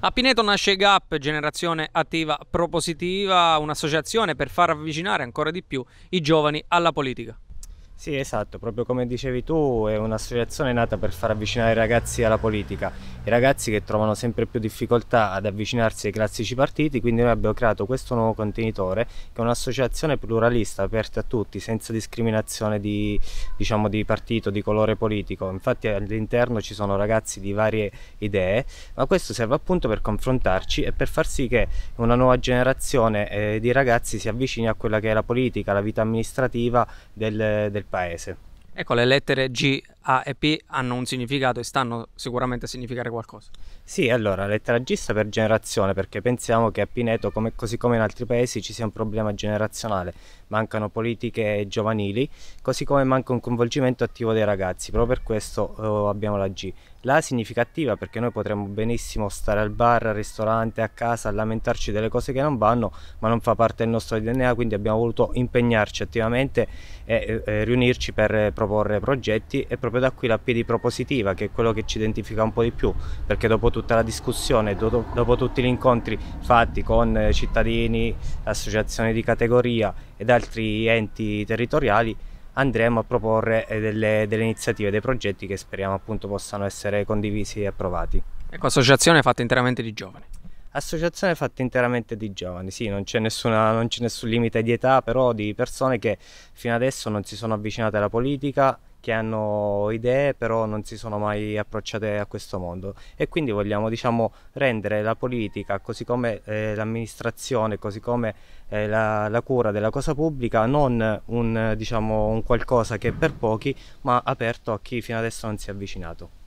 A Pineto nasce GAP, Generazione Attiva Propositiva, un'associazione per far avvicinare ancora di più i giovani alla politica. Sì, esatto, proprio come dicevi tu, è un'associazione nata per far avvicinare i ragazzi alla politica, i ragazzi che trovano sempre più difficoltà ad avvicinarsi ai classici partiti, quindi noi abbiamo creato questo nuovo contenitore che è un'associazione pluralista, aperta a tutti, senza discriminazione di, diciamo, di partito, di colore politico, infatti all'interno ci sono ragazzi di varie idee, ma questo serve appunto per confrontarci e per far sì che una nuova generazione eh, di ragazzi si avvicini a quella che è la politica, la vita amministrativa del, del paese. Ecco le lettere G a e P hanno un significato e stanno sicuramente a significare qualcosa. Sì, allora, letteragista per generazione, perché pensiamo che a Pineto, come, così come in altri paesi, ci sia un problema generazionale. Mancano politiche giovanili, così come manca un coinvolgimento attivo dei ragazzi. Proprio per questo oh, abbiamo la G. La significa attiva perché noi potremmo benissimo stare al bar, al ristorante, a casa, a lamentarci delle cose che non vanno, ma non fa parte del nostro DNA, quindi abbiamo voluto impegnarci attivamente e eh, riunirci per proporre progetti e proprio proprio da qui la P di propositiva, che è quello che ci identifica un po' di più, perché dopo tutta la discussione, dopo, dopo tutti gli incontri fatti con eh, cittadini, associazioni di categoria ed altri enti territoriali, andremo a proporre eh, delle, delle, iniziative, dei progetti che speriamo appunto possano essere condivisi e approvati. Ecco, associazione fatta interamente di giovani. Associazione fatta interamente di giovani, sì, non c'è, nessun limite di età, però di persone che fino adesso non si sono avvicinate alla politica, che hanno idee però non si sono mai approcciate a questo mondo e quindi vogliamo diciamo, rendere la politica così come eh, l'amministrazione così come eh, la, la, cura della cosa pubblica non un, diciamo, un qualcosa che è per pochi ma aperto a chi fino adesso non si è avvicinato